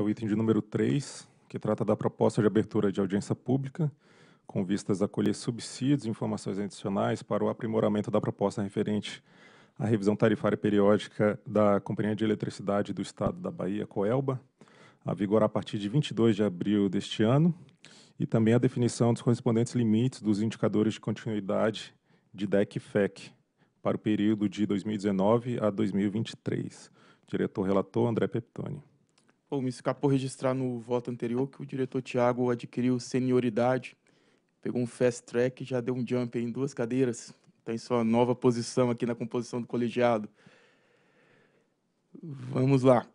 é o item de número 3, que trata da proposta de abertura de audiência pública, com vistas a colher subsídios e informações adicionais para o aprimoramento da proposta referente à revisão tarifária periódica da Companhia de Eletricidade do Estado da Bahia, Coelba, a vigorar a partir de 22 de abril deste ano, e também a definição dos correspondentes limites dos indicadores de continuidade de DEC e FEC para o período de 2019 a 2023. Diretor-relator André Peptoni. Bom, me escapou registrar no voto anterior que o diretor Tiago adquiriu senioridade, pegou um fast track e já deu um jump em duas cadeiras. Está em sua nova posição aqui na composição do colegiado. Vamos lá.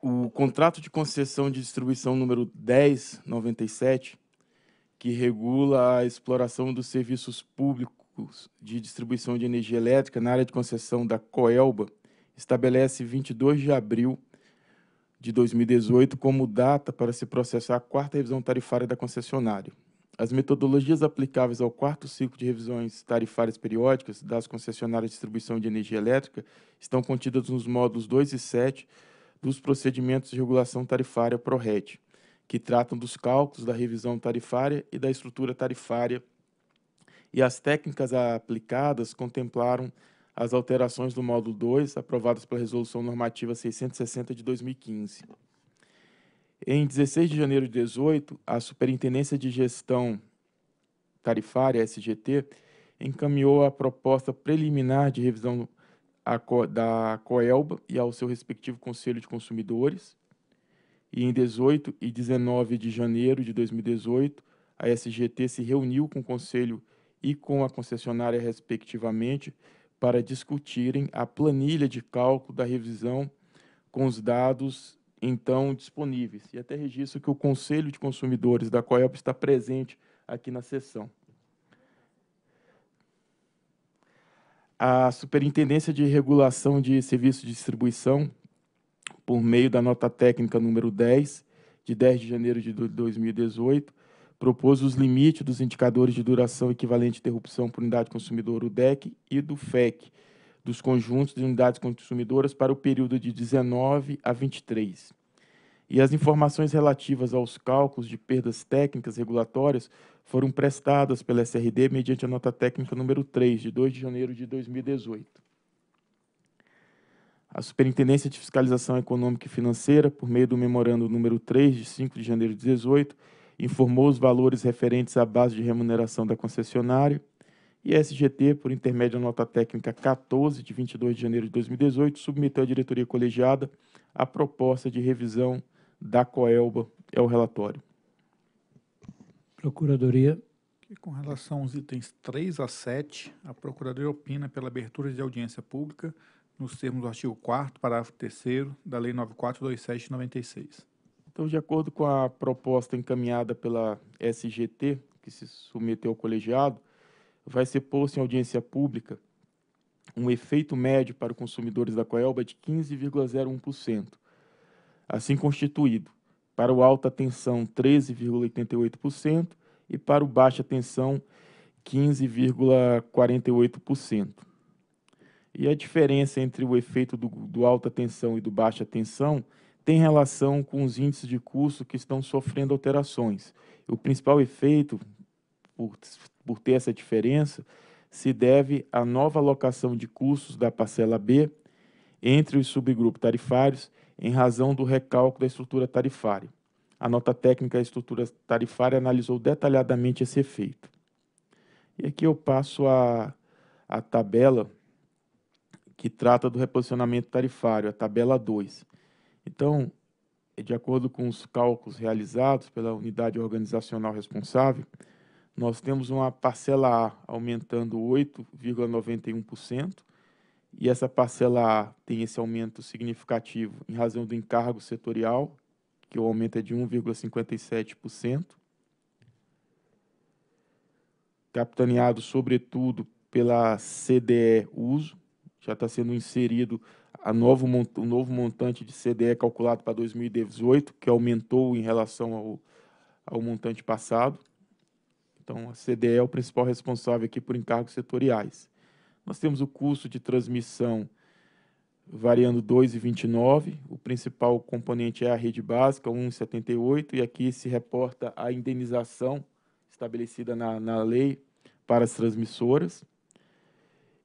O contrato de concessão de distribuição número 1097, que regula a exploração dos serviços públicos de distribuição de energia elétrica na área de concessão da Coelba estabelece 22 de abril de 2018 como data para se processar a quarta revisão tarifária da concessionária. As metodologias aplicáveis ao quarto ciclo de revisões tarifárias periódicas das concessionárias de distribuição de energia elétrica estão contidas nos módulos 2 e 7 dos procedimentos de regulação tarifária ProRED, que tratam dos cálculos da revisão tarifária e da estrutura tarifária e as técnicas aplicadas contemplaram as alterações do módulo 2, aprovadas pela Resolução Normativa 660 de 2015. Em 16 de janeiro de 18, a Superintendência de Gestão Tarifária, SGT, encaminhou a proposta preliminar de revisão da COELBA e ao seu respectivo Conselho de Consumidores. E em 18 e 19 de janeiro de 2018, a SGT se reuniu com o Conselho e com a concessionária, respectivamente, para discutirem a planilha de cálculo da revisão com os dados então disponíveis. E até registro que o Conselho de Consumidores da COELP está presente aqui na sessão. A Superintendência de Regulação de Serviços de Distribuição, por meio da nota técnica número 10, de 10 de janeiro de 2018, propôs os limites dos indicadores de duração equivalente à interrupção por unidade consumidora, o DEC, e do FEC, dos conjuntos de unidades consumidoras para o período de 19 a 23. E as informações relativas aos cálculos de perdas técnicas regulatórias foram prestadas pela SRD mediante a nota técnica número 3, de 2 de janeiro de 2018. A Superintendência de Fiscalização Econômica e Financeira, por meio do memorando número 3, de 5 de janeiro de 2018 informou os valores referentes à base de remuneração da concessionária e a SGT, por intermédio da nota técnica 14 de 22 de janeiro de 2018, submeteu à diretoria colegiada a proposta de revisão da Coelba. É o relatório. Procuradoria. com relação aos itens 3 a 7, a Procuradoria opina pela abertura de audiência pública nos termos do artigo 4 parágrafo 3 da Lei 9427 96. Então, de acordo com a proposta encaminhada pela SGT, que se submeteu ao colegiado, vai ser posto em audiência pública um efeito médio para os consumidores da Coelba de 15,01%. Assim constituído, para o alta tensão 13,88% e para o baixa tensão 15,48%. E a diferença entre o efeito do, do alta tensão e do baixa tensão tem relação com os índices de custo que estão sofrendo alterações. O principal efeito, por, por ter essa diferença, se deve à nova alocação de custos da parcela B entre os subgrupos tarifários em razão do recálculo da estrutura tarifária. A nota técnica da estrutura tarifária analisou detalhadamente esse efeito. E aqui eu passo a, a tabela que trata do reposicionamento tarifário, a tabela 2. Então, de acordo com os cálculos realizados pela unidade organizacional responsável, nós temos uma parcela A aumentando 8,91%, e essa parcela A tem esse aumento significativo em razão do encargo setorial, que o aumento é de 1,57%, capitaneado sobretudo pela CDE Uso, já está sendo inserido a novo, o novo montante de CDE é calculado para 2018, que aumentou em relação ao, ao montante passado. Então, a CDE é o principal responsável aqui por encargos setoriais. Nós temos o custo de transmissão variando 2,29. O principal componente é a rede básica, 1,78. E aqui se reporta a indenização estabelecida na, na lei para as transmissoras.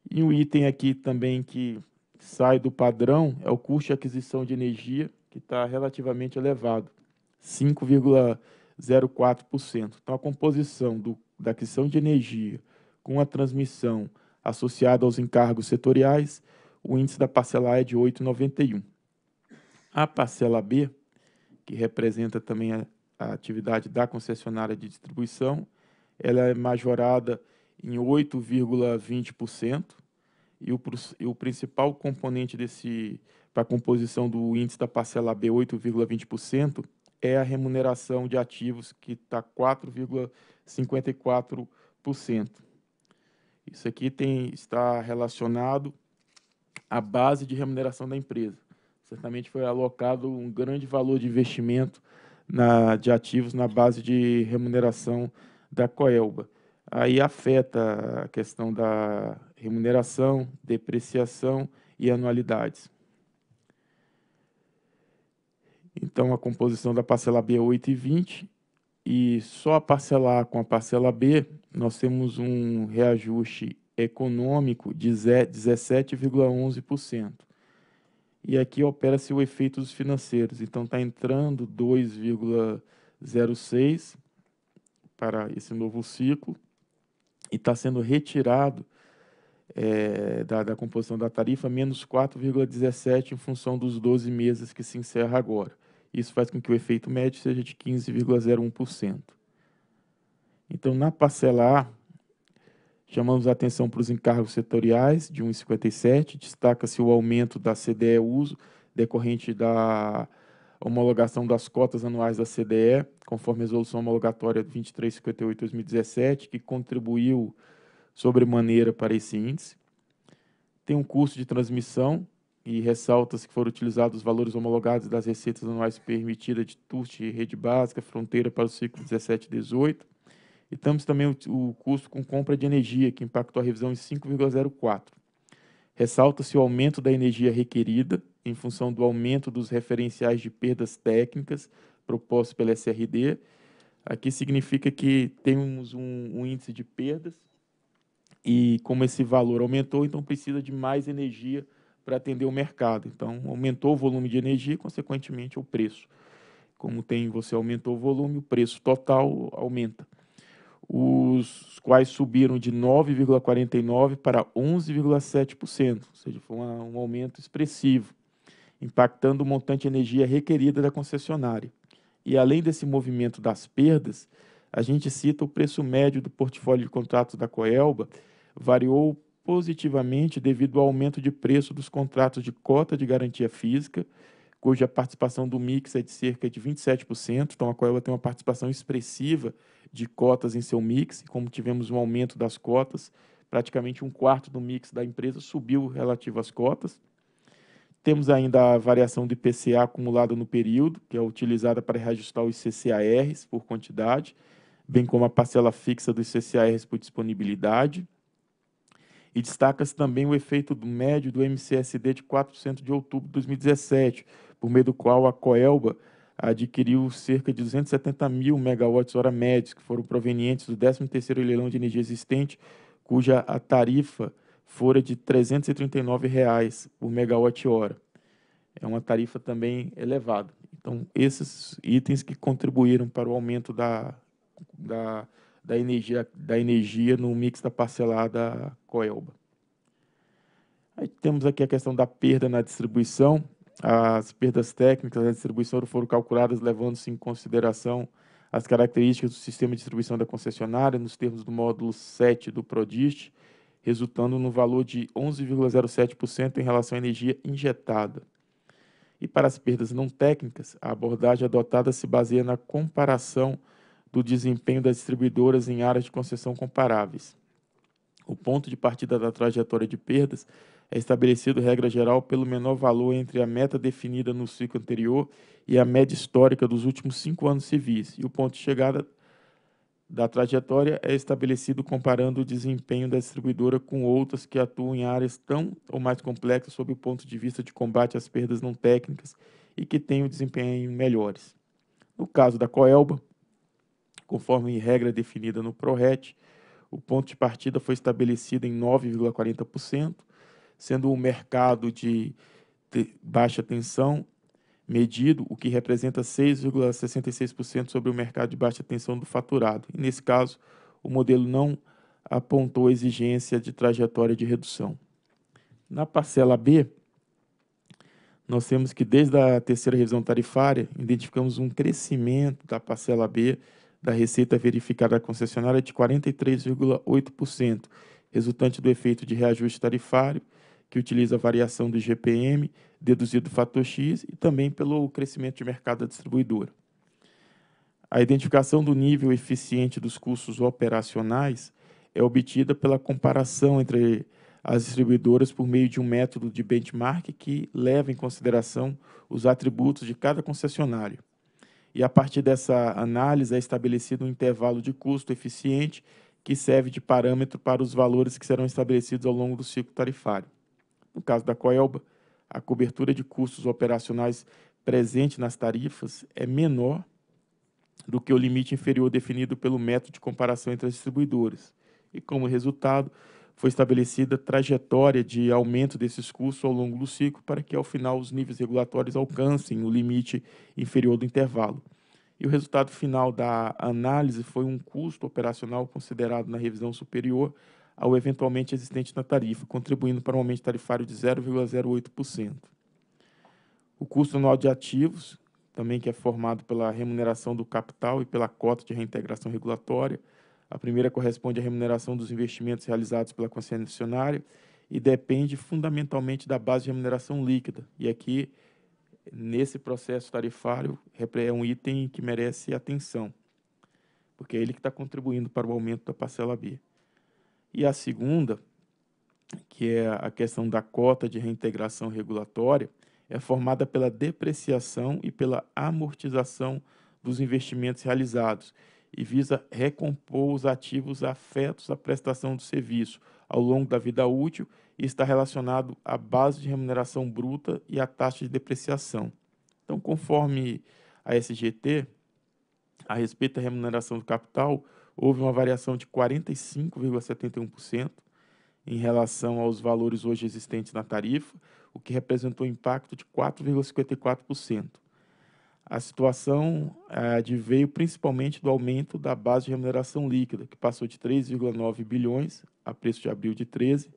E um item aqui também que que sai do padrão é o custo de aquisição de energia, que está relativamente elevado, 5,04%. Então, a composição do, da aquisição de energia com a transmissão associada aos encargos setoriais, o índice da parcela A é de 8,91. A parcela B, que representa também a, a atividade da concessionária de distribuição, ela é majorada em 8,20%, e o, e o principal componente desse para a composição do índice da parcela B, 8,20%, é a remuneração de ativos, que está 4,54%. Isso aqui tem, está relacionado à base de remuneração da empresa. Certamente foi alocado um grande valor de investimento na, de ativos na base de remuneração da Coelba. Aí afeta a questão da remuneração, depreciação e anualidades. Então, a composição da parcela B é 8,20 e só a parcela A com a parcela B, nós temos um reajuste econômico de 17,11%. E aqui opera-se o efeito dos financeiros. Então, está entrando 2,06 para esse novo ciclo e está sendo retirado é, da, da, composição da tarifa, menos 4,17 em função dos 12 meses que se encerra agora. Isso faz com que o efeito médio seja de 15,01%. Então, na parcelar, chamamos a atenção para os encargos setoriais de 1,57, destaca-se o aumento da CDE uso decorrente da homologação das cotas anuais da CDE, conforme a resolução homologatória 2358/2017, que contribuiu sobremaneira para esse índice. Tem um custo de transmissão e ressalta-se que foram utilizados os valores homologados das receitas anuais permitidas de TUST e rede básica, fronteira para o ciclo 17 e 18. E temos também o, o custo com compra de energia, que impactou a revisão em 5,04. Ressalta-se o aumento da energia requerida em função do aumento dos referenciais de perdas técnicas propostos pela SRD. Aqui significa que temos um, um índice de perdas e como esse valor aumentou, então precisa de mais energia para atender o mercado. Então, aumentou o volume de energia, consequentemente, o preço. Como tem, você aumentou o volume, o preço total aumenta. Os quais subiram de 9,49% para 11,7%, ou seja, foi um aumento expressivo, impactando o montante de energia requerida da concessionária. E além desse movimento das perdas, a gente cita o preço médio do portfólio de contratos da Coelba, variou positivamente devido ao aumento de preço dos contratos de cota de garantia física, cuja participação do mix é de cerca de 27%, então a Coelba tem uma participação expressiva de cotas em seu mix, como tivemos um aumento das cotas, praticamente um quarto do mix da empresa subiu relativo às cotas. Temos ainda a variação do IPCA acumulada no período, que é utilizada para reajustar os CCARs por quantidade, bem como a parcela fixa dos CCARs por disponibilidade. E destaca-se também o efeito médio do MCSD de 4% de outubro de 2017, por meio do qual a Coelba adquiriu cerca de 270 mil megawatts-hora médios, que foram provenientes do 13º leilão de energia existente, cuja a tarifa fora de R$ 339 reais por megawatt-hora. É uma tarifa também elevada. Então, esses itens que contribuíram para o aumento da, da da energia, da energia no mix da parcelada Coelba. Aí temos aqui a questão da perda na distribuição. As perdas técnicas da distribuição foram calculadas levando-se em consideração as características do sistema de distribuição da concessionária nos termos do módulo 7 do PRODIST, resultando no valor de 11,07% em relação à energia injetada. E para as perdas não técnicas, a abordagem adotada se baseia na comparação do desempenho das distribuidoras em áreas de concessão comparáveis. O ponto de partida da trajetória de perdas é estabelecido, regra geral, pelo menor valor entre a meta definida no ciclo anterior e a média histórica dos últimos cinco anos civis, e o ponto de chegada da trajetória é estabelecido comparando o desempenho da distribuidora com outras que atuam em áreas tão ou mais complexas sob o ponto de vista de combate às perdas não técnicas e que têm o desempenho melhores. No caso da Coelba, Conforme regra definida no PRORET, o ponto de partida foi estabelecido em 9,40%, sendo o mercado de baixa tensão medido, o que representa 6,66% sobre o mercado de baixa tensão do faturado. E nesse caso, o modelo não apontou exigência de trajetória de redução. Na parcela B, nós temos que desde a terceira revisão tarifária identificamos um crescimento da parcela B da receita verificada à concessionária de 43,8%, resultante do efeito de reajuste tarifário, que utiliza a variação do GPM, deduzido do fator X, e também pelo crescimento de mercado da distribuidora. A identificação do nível eficiente dos custos operacionais é obtida pela comparação entre as distribuidoras por meio de um método de benchmark que leva em consideração os atributos de cada concessionário e a partir dessa análise é estabelecido um intervalo de custo eficiente que serve de parâmetro para os valores que serão estabelecidos ao longo do ciclo tarifário. No caso da Coelba, a cobertura de custos operacionais presente nas tarifas é menor do que o limite inferior definido pelo método de comparação entre as distribuidoras. E como resultado, foi estabelecida trajetória de aumento desses custos ao longo do ciclo para que, ao final, os níveis regulatórios alcancem o limite inferior do intervalo. E o resultado final da análise foi um custo operacional considerado na revisão superior ao eventualmente existente na tarifa, contribuindo para um aumento tarifário de 0,08%. O custo anual de ativos, também que é formado pela remuneração do capital e pela cota de reintegração regulatória, a primeira corresponde à remuneração dos investimentos realizados pela concessionária e depende fundamentalmente da base de remuneração líquida. E aqui, nesse processo tarifário, é um item que merece atenção, porque é ele que está contribuindo para o aumento da parcela B. E a segunda, que é a questão da cota de reintegração regulatória, é formada pela depreciação e pela amortização dos investimentos realizados e visa recompor os ativos afetos à prestação do serviço ao longo da vida útil e está relacionado à base de remuneração bruta e à taxa de depreciação. Então, conforme a SGT, a respeito da remuneração do capital, houve uma variação de 45,71% em relação aos valores hoje existentes na tarifa, o que representou um impacto de 4,54%. A situação eh, veio principalmente do aumento da base de remuneração líquida, que passou de 3,9 bilhões, a preço de abril de 13,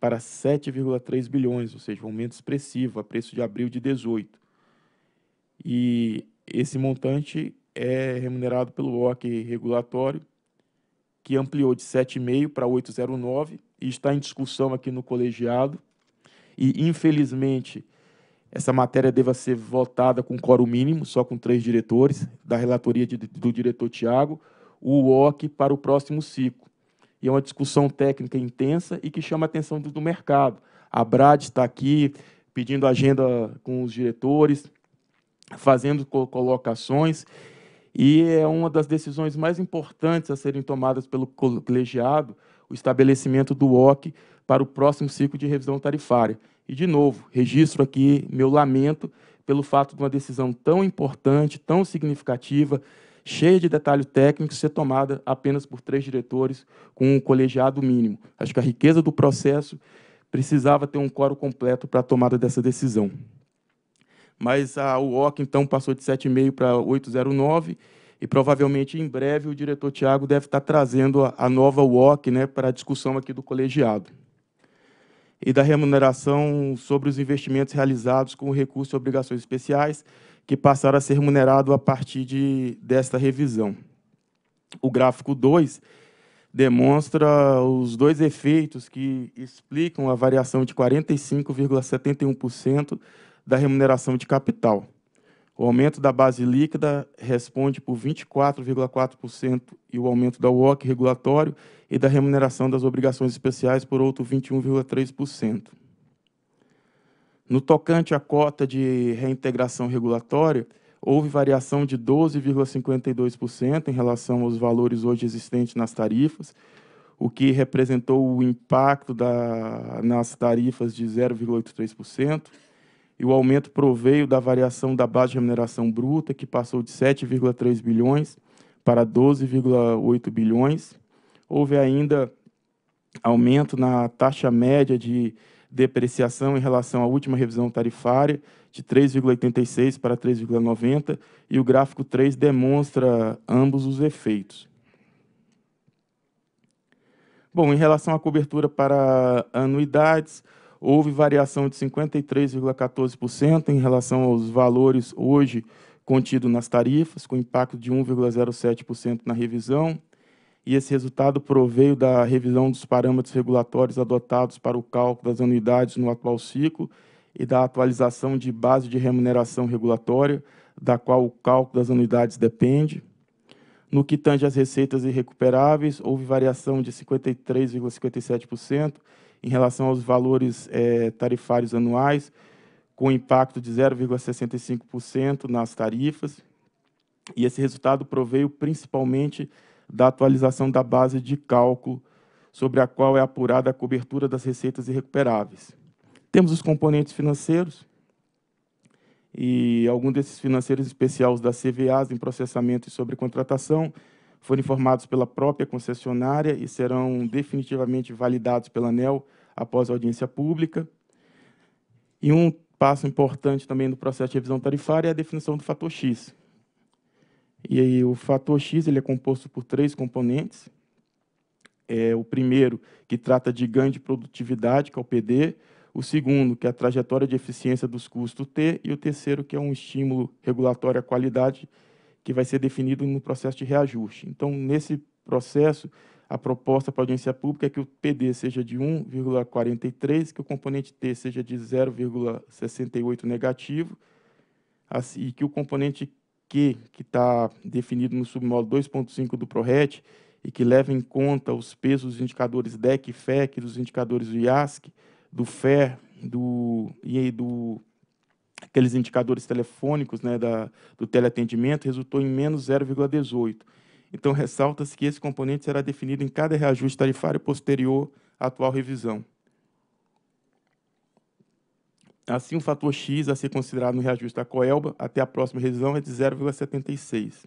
para 7,3 bilhões, ou seja, um aumento expressivo a preço de abril de 18. E esse montante é remunerado pelo OC regulatório, que ampliou de 7,5 para 8,09 e está em discussão aqui no colegiado. E, infelizmente, essa matéria deva ser votada com coro mínimo, só com três diretores, da relatoria de, do diretor Tiago, o UOC para o próximo ciclo. E é uma discussão técnica intensa e que chama a atenção do, do mercado. A Brad está aqui pedindo agenda com os diretores, fazendo colocações, e é uma das decisões mais importantes a serem tomadas pelo colegiado, o estabelecimento do UOC para o próximo ciclo de revisão tarifária. E, de novo, registro aqui meu lamento pelo fato de uma decisão tão importante, tão significativa, cheia de detalhe técnico, ser tomada apenas por três diretores com um colegiado mínimo. Acho que a riqueza do processo precisava ter um coro completo para a tomada dessa decisão. Mas a UOC, então, passou de 7,5 para 8,09 e provavelmente em breve o diretor Tiago deve estar trazendo a nova UOC né, para a discussão aqui do colegiado e da remuneração sobre os investimentos realizados com o recurso e obrigações especiais, que passaram a ser remunerado a partir de, desta revisão. O gráfico 2 demonstra os dois efeitos que explicam a variação de 45,71% da remuneração de capital. O aumento da base líquida responde por 24,4% e o aumento da UOC regulatório e da remuneração das obrigações especiais por outro 21,3%. No tocante à cota de reintegração regulatória, houve variação de 12,52% em relação aos valores hoje existentes nas tarifas, o que representou o impacto da, nas tarifas de 0,83%, e o aumento proveio da variação da base de remuneração bruta, que passou de 7,3 bilhões para 12,8 bilhões, Houve ainda aumento na taxa média de depreciação em relação à última revisão tarifária, de 3,86 para 3,90, e o gráfico 3 demonstra ambos os efeitos. Bom, em relação à cobertura para anuidades, houve variação de 53,14% em relação aos valores hoje contidos nas tarifas, com impacto de 1,07% na revisão, e esse resultado proveio da revisão dos parâmetros regulatórios adotados para o cálculo das anuidades no atual ciclo e da atualização de base de remuneração regulatória, da qual o cálculo das anuidades depende. No que tange às receitas irrecuperáveis, houve variação de 53,57% em relação aos valores é, tarifários anuais, com impacto de 0,65% nas tarifas. E esse resultado proveio principalmente da atualização da base de cálculo sobre a qual é apurada a cobertura das receitas irrecuperáveis. Temos os componentes financeiros, e alguns desses financeiros especiais da CVAs em processamento e contratação foram informados pela própria concessionária e serão definitivamente validados pela ANEL após a audiência pública. E um passo importante também no processo de revisão tarifária é a definição do fator X, e aí, o fator X ele é composto por três componentes. É, o primeiro, que trata de ganho de produtividade, que é o PD. O segundo, que é a trajetória de eficiência dos custos, T. E o terceiro, que é um estímulo regulatório à qualidade, que vai ser definido no processo de reajuste. Então, nesse processo, a proposta para a audiência pública é que o PD seja de 1,43, que o componente T seja de 0,68 negativo, assim, e que o componente que está definido no submódulo 2.5 do ProRet e que leva em conta os pesos dos indicadores DEC e FEC, dos indicadores do IASC, do FER, do, e do aqueles indicadores telefônicos né, da, do teleatendimento, resultou em menos 0,18. Então, ressalta-se que esse componente será definido em cada reajuste tarifário posterior à atual revisão. Assim, o fator X a ser considerado no reajuste da Coelba até a próxima revisão é de 0,76.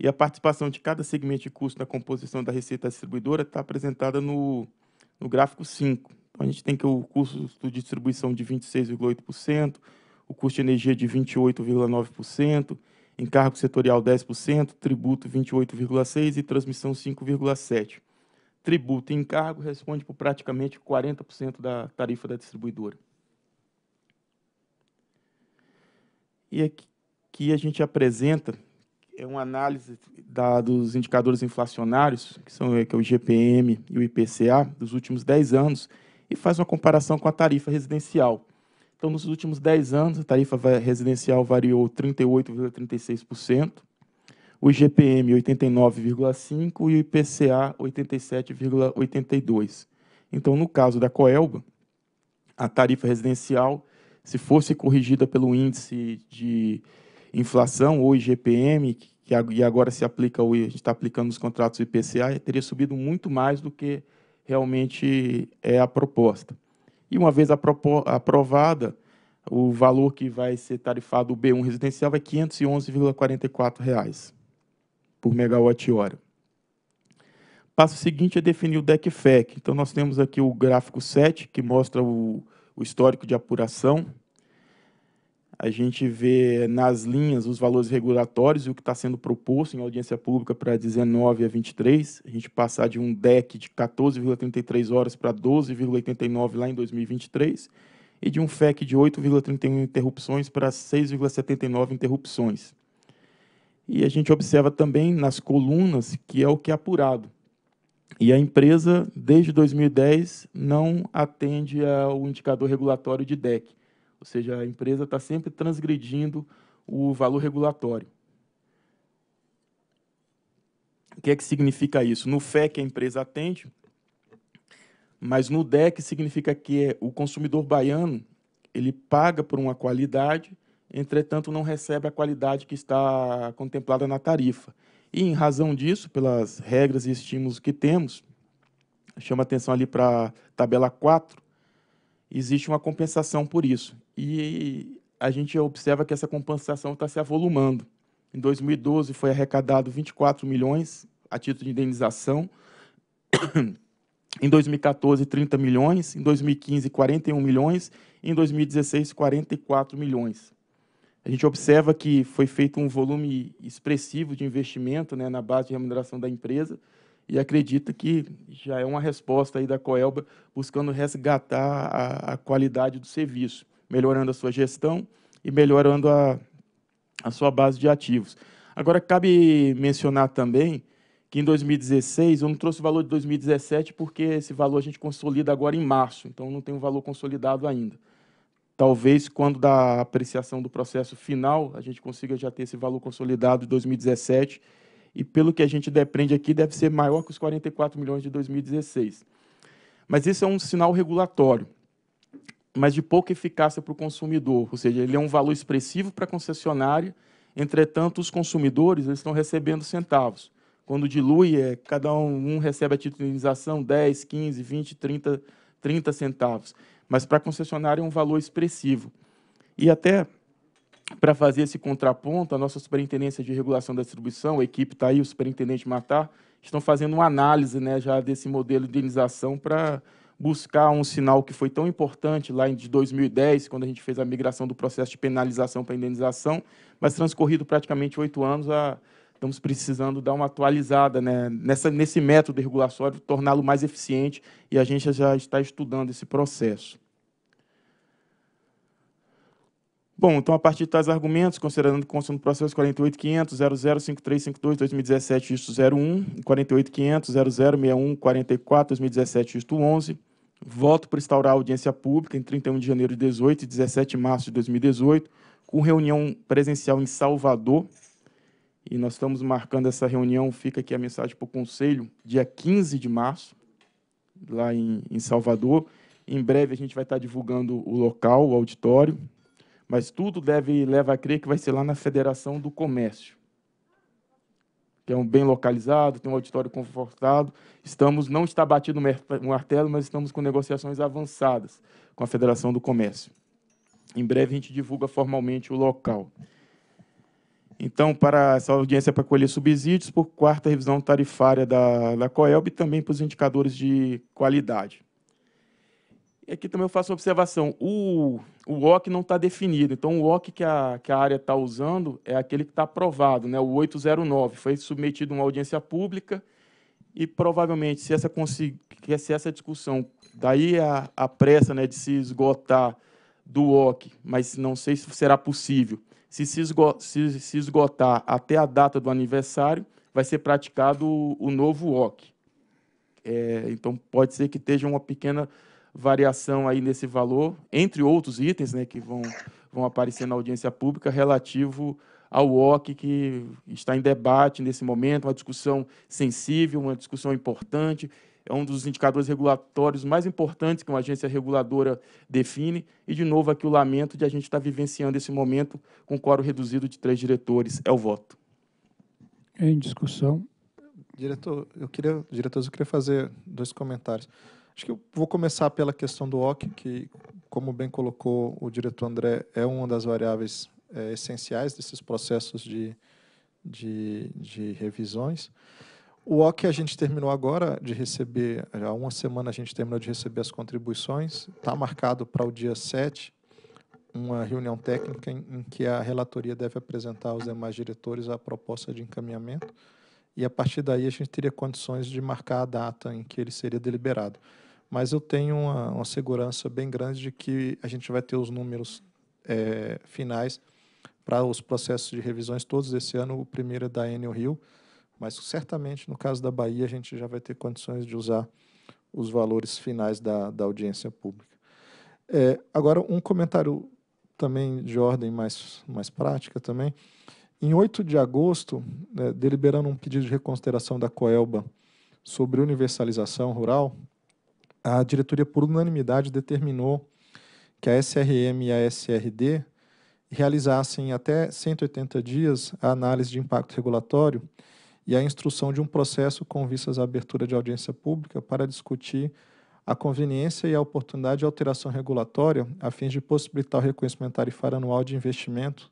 E a participação de cada segmento de custo na composição da receita distribuidora está apresentada no, no gráfico 5. Então, a gente tem que o custo de distribuição de 26,8%, o custo de energia de 28,9%, encargo setorial 10%, tributo 28,6% e transmissão 5,7%. Tributo e encargo responde por praticamente 40% da tarifa da distribuidora. E aqui a gente apresenta é uma análise da, dos indicadores inflacionários, que são é, que é o IGPM e o IPCA, dos últimos 10 anos, e faz uma comparação com a tarifa residencial. Então, nos últimos 10 anos, a tarifa residencial variou 38,36%, o IGPM 89,5% e o IPCA 87,82%. Então, no caso da Coelba, a tarifa residencial se fosse corrigida pelo índice de inflação ou IGPM, que e agora se aplica, o a gente está aplicando nos contratos IPCA, teria subido muito mais do que realmente é a proposta. E uma vez aprovada, o valor que vai ser tarifado o B1 residencial é R$ 511,44 por megawatt-hora. Passo seguinte é definir o DECFEC. Então, nós temos aqui o gráfico 7, que mostra o, o histórico de apuração. A gente vê nas linhas os valores regulatórios e o que está sendo proposto em audiência pública para 19 a 23. A gente passar de um DEC de 14,33 horas para 12,89 lá em 2023 e de um FEC de 8,31 interrupções para 6,79 interrupções. E a gente observa também nas colunas que é o que é apurado. E a empresa, desde 2010, não atende ao indicador regulatório de DEC. Ou seja, a empresa está sempre transgredindo o valor regulatório. O que é que significa isso? No FEC a empresa atende, mas no DEC significa que o consumidor baiano ele paga por uma qualidade, entretanto não recebe a qualidade que está contemplada na tarifa. E em razão disso, pelas regras e estímulos que temos, chama atenção ali para a tabela 4, existe uma compensação por isso. E a gente observa que essa compensação está se avolumando. Em 2012 foi arrecadado 24 milhões a título de indenização. Em 2014, 30 milhões. Em 2015, 41 milhões. Em 2016, 44 milhões a gente observa que foi feito um volume expressivo de investimento né, na base de remuneração da empresa e acredita que já é uma resposta aí da Coelba buscando resgatar a, a qualidade do serviço, melhorando a sua gestão e melhorando a, a sua base de ativos. Agora, cabe mencionar também que em 2016, eu não trouxe o valor de 2017 porque esse valor a gente consolida agora em março, então não tem um valor consolidado ainda. Talvez quando da apreciação do processo final, a gente consiga já ter esse valor consolidado de 2017 e pelo que a gente depende aqui, deve ser maior que os 44 milhões de 2016. Mas isso é um sinal regulatório, mas de pouca eficácia para o consumidor, ou seja, ele é um valor expressivo para a concessionária, entretanto, os consumidores eles estão recebendo centavos. Quando dilui, é, cada um, um recebe a titulização 10, 15, 20, 30, 30 centavos mas para a concessionária é um valor expressivo. E até para fazer esse contraponto, a nossa Superintendência de Regulação da Distribuição, a equipe está aí, o Superintendente Matar, estão fazendo uma análise né, já desse modelo de indenização para buscar um sinal que foi tão importante lá de 2010, quando a gente fez a migração do processo de penalização para indenização, mas transcorrido praticamente oito anos, a estamos precisando dar uma atualizada né, nessa, nesse método regulatório, torná-lo mais eficiente, e a gente já está estudando esse processo. Bom, então, a partir de tais argumentos, considerando que constam no processo 48.500.005352.2017, 2017 isto 01, e 48.500.006144-2017, isto 11, voto para instaurar a audiência pública em 31 de janeiro de 18 e 17 de março de 2018, com reunião presencial em Salvador, e nós estamos marcando essa reunião. Fica aqui a mensagem para o Conselho, dia 15 de março, lá em, em Salvador. Em breve a gente vai estar divulgando o local, o auditório, mas tudo deve leva a crer que vai ser lá na Federação do Comércio que é um bem localizado, tem um auditório confortado. Estamos, não está batido o martelo, mas estamos com negociações avançadas com a Federação do Comércio. Em breve a gente divulga formalmente o local. Então, para essa audiência para colher subsídios por quarta revisão tarifária da, da Coelb e também para os indicadores de qualidade. E aqui também eu faço uma observação. O, o OC não está definido. Então, o OC que a, que a área está usando é aquele que está aprovado, né? o 809. Foi submetido a uma audiência pública e, provavelmente, se essa, se essa discussão, daí a, a pressa né, de se esgotar do OC, mas não sei se será possível, se se esgotar até a data do aniversário, vai ser praticado o novo OC. É, então, pode ser que esteja uma pequena variação aí nesse valor, entre outros itens né, que vão, vão aparecer na audiência pública relativo ao OC que está em debate nesse momento, uma discussão sensível, uma discussão importante é um dos indicadores regulatórios mais importantes que uma agência reguladora define. E, de novo, aqui o lamento de a gente estar tá vivenciando esse momento com um coro reduzido de três diretores. É o voto. Em discussão. Diretor, eu queria, diretores, eu queria fazer dois comentários. Acho que eu vou começar pela questão do OC, que, como bem colocou o diretor André, é uma das variáveis é, essenciais desses processos de, de, de revisões. O OC a gente terminou agora de receber, há uma semana a gente terminou de receber as contribuições, está marcado para o dia 7 uma reunião técnica em, em, que a relatoria deve apresentar aos demais diretores a proposta de encaminhamento e a partir daí a gente teria condições de marcar a data em que ele seria deliberado. Mas eu tenho uma, uma segurança bem grande de que a gente vai ter os números é, finais para os processos de revisões todos esse ano. O primeiro é da Enel Rio, mas certamente no caso da Bahia a gente já vai ter condições de usar os valores finais da, da audiência pública. É, agora, um comentário também de ordem mais, mais prática também. Em 8 de agosto, né, deliberando um pedido de reconsideração da Coelba sobre universalização rural, a diretoria, por unanimidade, determinou que a SRM e a SRD realizassem até 180 dias a análise de impacto regulatório e a instrução de um processo com vistas à abertura de audiência pública para discutir a conveniência e a oportunidade de alteração regulatória a fim de possibilitar o reconhecimento tarifário anual de investimento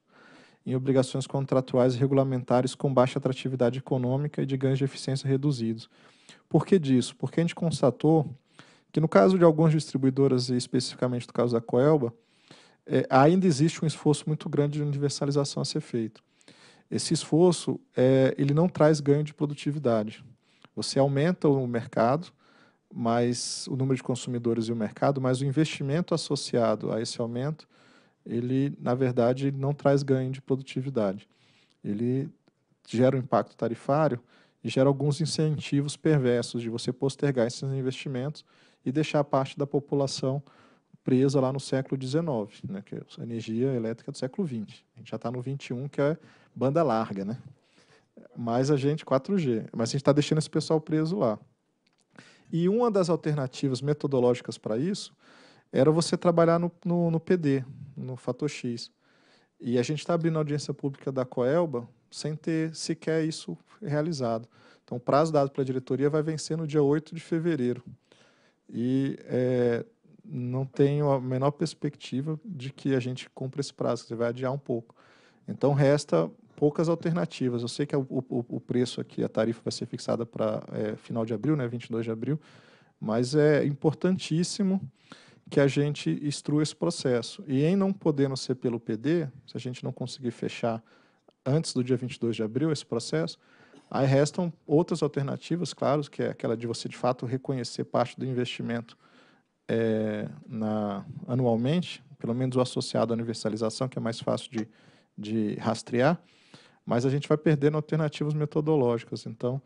em obrigações contratuais e regulamentares com baixa atratividade econômica e de ganhos de eficiência reduzidos. Por que disso? Porque a gente constatou que no caso de algumas distribuidoras, e especificamente no caso da Coelba, é, ainda existe um esforço muito grande de universalização a ser feito esse esforço é, ele não traz ganho de produtividade. Você aumenta o mercado, mas o número de consumidores e o mercado, mas o investimento associado a esse aumento, ele na verdade não traz ganho de produtividade. Ele gera um impacto tarifário e gera alguns incentivos perversos de você postergar esses investimentos e deixar parte da população presa lá no século XIX, né, que é a energia elétrica do século XX. A gente já está no 21, que é banda larga, né? Mas a gente, 4G. Mas a gente está deixando esse pessoal preso lá. E uma das alternativas metodológicas para isso era você trabalhar no, no, no PD, no fator X. E a gente está abrindo audiência pública da Coelba sem ter sequer isso realizado. Então, o prazo dado pela diretoria vai vencer no dia 8 de fevereiro. E é, não tenho a menor perspectiva de que a gente cumpra esse prazo, você vai adiar um pouco. Então, resta poucas alternativas. Eu sei que é o, o, o preço aqui, a tarifa vai ser fixada para é, final de abril, né, 22 de abril, mas é importantíssimo que a gente instrua esse processo. E em não podendo ser pelo PD, se a gente não conseguir fechar antes do dia 22 de abril esse processo, aí restam outras alternativas, claro, que é aquela de você de fato reconhecer parte do investimento é, na, anualmente, pelo menos o associado à universalização, que é mais fácil de, de rastrear, mas a gente vai perdendo alternativas metodológicas. Então,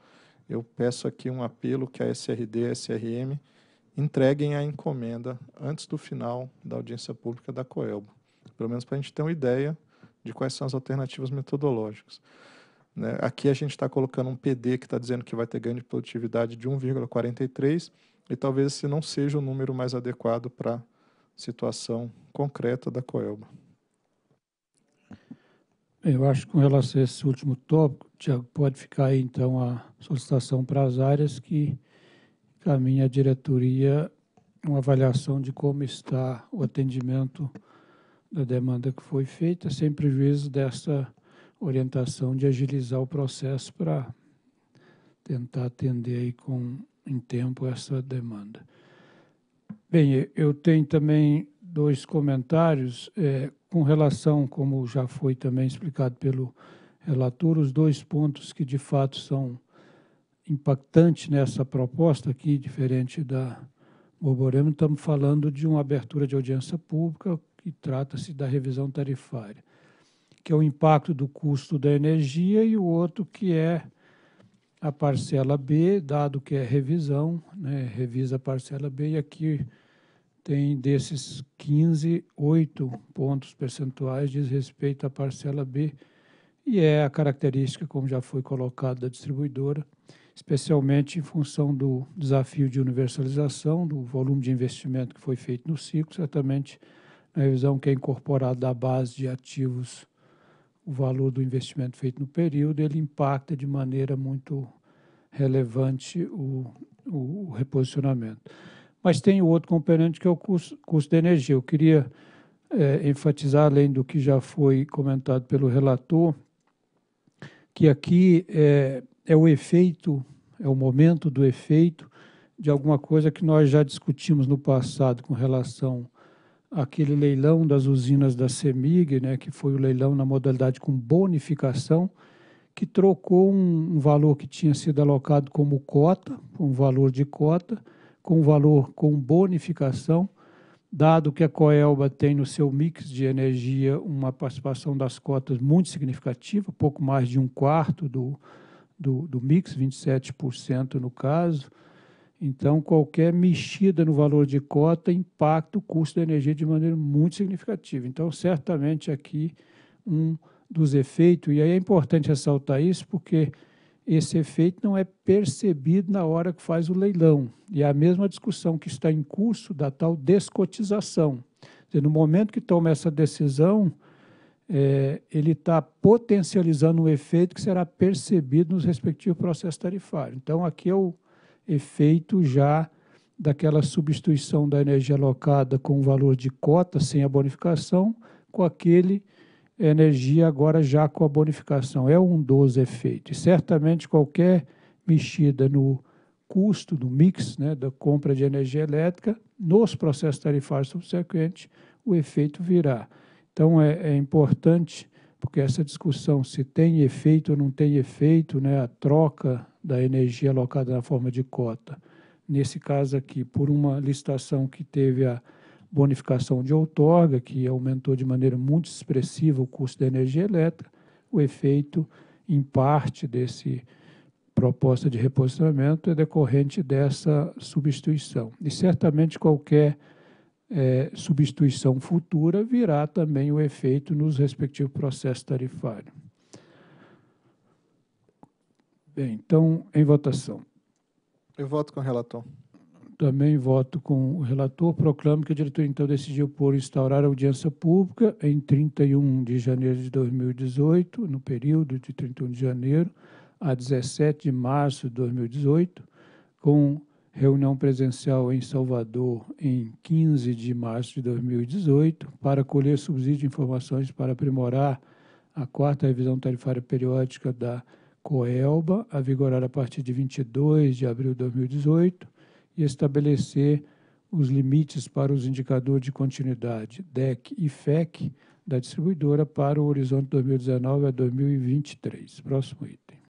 eu peço aqui um apelo que a SRD e a SRM entreguem a encomenda antes do final da audiência pública da Coelbo, pelo menos para a gente ter uma ideia de quais são as alternativas metodológicas. Né? Aqui a gente está colocando um PD que está dizendo que vai ter ganho de produtividade de 1,43 e talvez esse não seja o número mais adequado para a situação concreta da Coelba. Eu acho que com relação a esse último tópico, Tiago, pode ficar aí então a solicitação para as áreas que caminha a diretoria uma avaliação de como está o atendimento da demanda que foi feita, sem prejuízo dessa orientação de agilizar o processo para tentar atender aí com em tempo essa demanda. Bem, eu tenho também dois comentários é, com relação, como já foi também explicado pelo relator, os dois pontos que de fato são impactantes nessa proposta aqui, diferente da Borborema, estamos falando de uma abertura de audiência pública que trata-se da revisão tarifária, que é o impacto do custo da energia e o outro que é a parcela B, dado que é revisão, né, revisa a parcela B, e aqui tem desses 15, 8 pontos percentuais diz respeito à parcela B, e é a característica, como já foi colocado, da distribuidora, especialmente em função do desafio de universalização, do volume de investimento que foi feito no ciclo, certamente na revisão que é incorporada à base de ativos o valor do investimento feito no período, ele impacta de maneira muito relevante o, o, reposicionamento. Mas tem o outro componente que é o custo, custo da energia. Eu queria é, enfatizar, além do que já foi comentado pelo relator, que aqui é, é o efeito, é o momento do efeito de alguma coisa que nós já discutimos no passado com relação aquele leilão das usinas da CEMIG, né, que foi o leilão na modalidade com bonificação, que trocou um, um valor que tinha sido alocado como cota, um valor de cota, com um valor com bonificação, dado que a Coelba tem no seu mix de energia uma participação das cotas muito significativa, pouco mais de um quarto do, do, do mix, 27% no caso, então, qualquer mexida no valor de cota impacta o custo da energia de maneira muito significativa. Então, certamente aqui um dos efeitos, e aí é importante ressaltar isso, porque esse efeito não é percebido na hora que faz o leilão. E é a mesma discussão que está em curso da tal descotização. Dizer, no momento que toma essa decisão, é, ele está potencializando um efeito que será percebido nos respectivos processos tarifários. Então, aqui eu é efeito já daquela substituição da energia alocada com o valor de cota, sem a bonificação, com aquele energia agora já com a bonificação. É um dos efeitos. E certamente qualquer mexida no custo do mix né, da compra de energia elétrica, nos processos tarifários subsequentes, o efeito virá. Então, é, é importante porque essa discussão se tem efeito ou não tem efeito, né, a troca da energia alocada na forma de cota, nesse caso aqui, por uma licitação que teve a bonificação de outorga, que aumentou de maneira muito expressiva o custo da energia elétrica, o efeito, em parte, desse proposta de reposicionamento é decorrente dessa substituição. E certamente qualquer é, substituição futura, virá também o efeito nos respectivos processos tarifários. Bem, então, em votação. Eu voto com o relator. Também voto com o relator. Proclamo que a diretoria, então, decidiu por instaurar audiência pública em 31 de janeiro de 2018, no período de 31 de janeiro a 17 de março de 2018, com reunião presencial em Salvador em 15 de março de 2018 para colher subsídios e informações para aprimorar a quarta revisão tarifária periódica da COELBA, a vigorar a partir de 22 de abril de 2018 e estabelecer os limites para os indicadores de continuidade DEC e FEC da distribuidora para o horizonte 2019 a 2023. Próximo item.